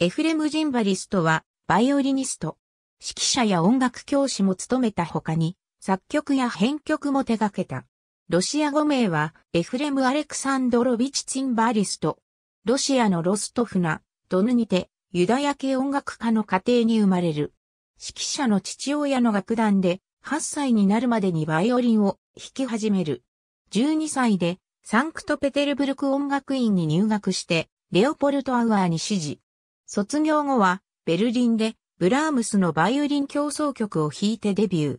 エフレム・ジンバリストは、バイオリニスト、指揮者や音楽教師も務めた他に、作曲や編曲も手掛けた。ロシア語名は、エフレム・アレクサンドロビチ・チンバリスト。ロシアのロストフナ、ドヌにて、ユダヤ系音楽家の家庭に生まれる。指揮者の父親の楽団で、8歳になるまでにバイオリンを弾き始める。12歳で、サンクトペテルブルク音楽院に入学して、レオポルト・アウアーに指示。卒業後は、ベルリンで、ブラームスのバイオリン競争曲を弾いてデビュー。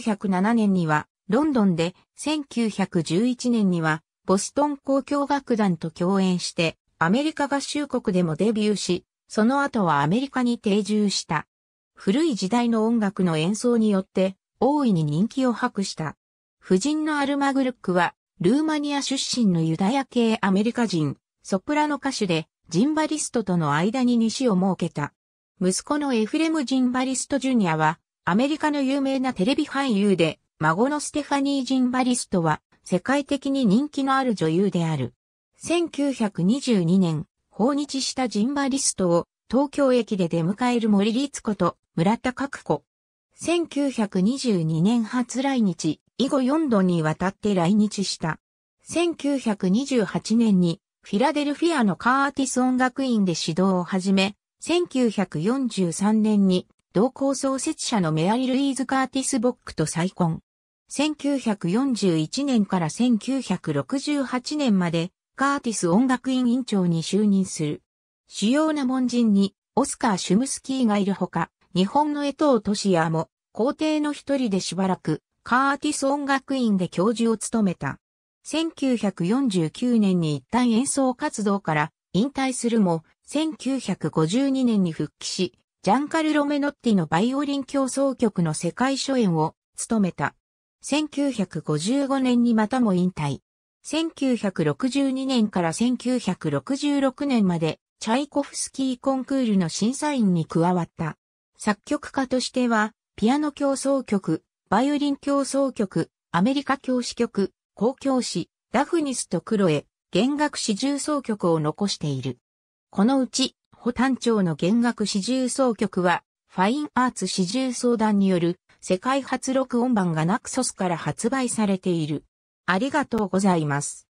1907年には、ロンドンで、1911年には、ボストン交響楽団と共演して、アメリカ合衆国でもデビューし、その後はアメリカに定住した。古い時代の音楽の演奏によって、大いに人気を博した。夫人のアルマグルックは、ルーマニア出身のユダヤ系アメリカ人、ソプラノ歌手で、ジンバリストとの間に西を設けた。息子のエフレム・ジンバリスト・ジュニアは、アメリカの有名なテレビ俳優で、孫のステファニー・ジンバリストは、世界的に人気のある女優である。1922年、訪日したジンバリストを、東京駅で出迎える森律子と村田角子。1922年初来日、以後4度にわたって来日した。1928年にフィラデルフィアのカーティス音楽院で指導を始め、1943年に同校創設者のメアリ・ルイーズ・カーティス・ボックと再婚。1941年から1968年までカーティス音楽院院長に就任する。主要な門人にオスカー・シュムスキーがいるほか、日本の江藤俊也も皇帝の一人でしばらくカーティス音楽院で教授を務めた。1949年に一旦演奏活動から引退するも、1952年に復帰し、ジャンカルロ・メノッティのバイオリン競争曲の世界初演を務めた。1955年にまたも引退。1962年から1966年までチャイコフスキーコンクールの審査員に加わった。作曲家としては、ピアノ競争曲、バイオリン競争曲、アメリカ教師曲、公共詩、ダフニスとクロエ、弦楽四重奏曲を残している。このうち、保丹町の弦楽四重奏曲は、ファインアーツ四重奏団による世界初録音版がナクソスから発売されている。ありがとうございます。